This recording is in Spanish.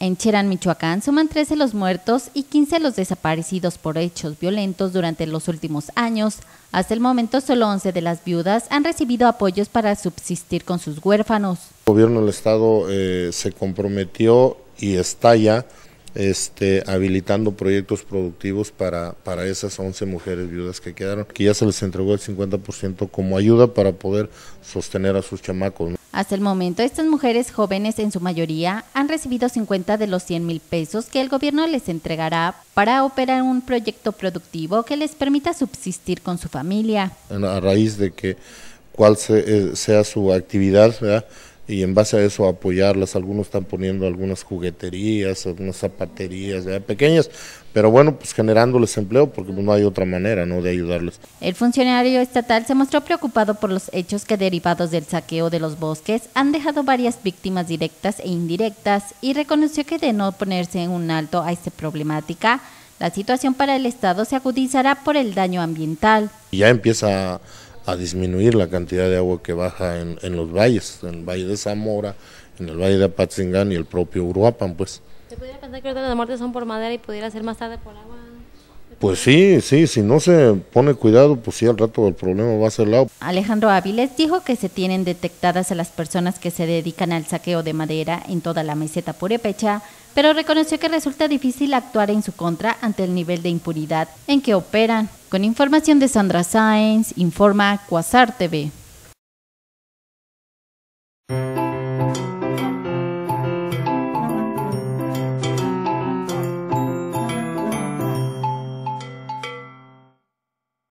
En Cherán, Michoacán, suman 13 los muertos y 15 los desaparecidos por hechos violentos durante los últimos años. Hasta el momento, solo 11 de las viudas han recibido apoyos para subsistir con sus huérfanos. El gobierno del Estado eh, se comprometió y está ya este, habilitando proyectos productivos para, para esas 11 mujeres viudas que quedaron, que ya se les entregó el 50% como ayuda para poder sostener a sus chamacos. Hasta el momento, estas mujeres jóvenes en su mayoría han recibido 50 de los 100 mil pesos que el gobierno les entregará para operar un proyecto productivo que les permita subsistir con su familia. A raíz de que cuál eh, sea su actividad, y en base a eso apoyarlas. Algunos están poniendo algunas jugueterías, algunas zapaterías pequeñas, pero bueno, pues generándoles empleo porque pues no hay otra manera ¿no? de ayudarles. El funcionario estatal se mostró preocupado por los hechos que derivados del saqueo de los bosques han dejado varias víctimas directas e indirectas y reconoció que de no ponerse en un alto a esta problemática, la situación para el Estado se agudizará por el daño ambiental. Ya empieza a disminuir la cantidad de agua que baja en, los valles, en el Valle de Zamora, en el Valle de Apatzingán y el propio Uruapan, pues. ¿Se pudiera pensar que las son por madera y pudiera ser más tarde por agua? Pues sí, sí, si no se pone cuidado, pues sí, al rato el problema va a ser lado. Alejandro Áviles dijo que se tienen detectadas a las personas que se dedican al saqueo de madera en toda la meseta purépecha, pero reconoció que resulta difícil actuar en su contra ante el nivel de impunidad en que operan. Con información de Sandra Sáenz, informa Cuasar TV.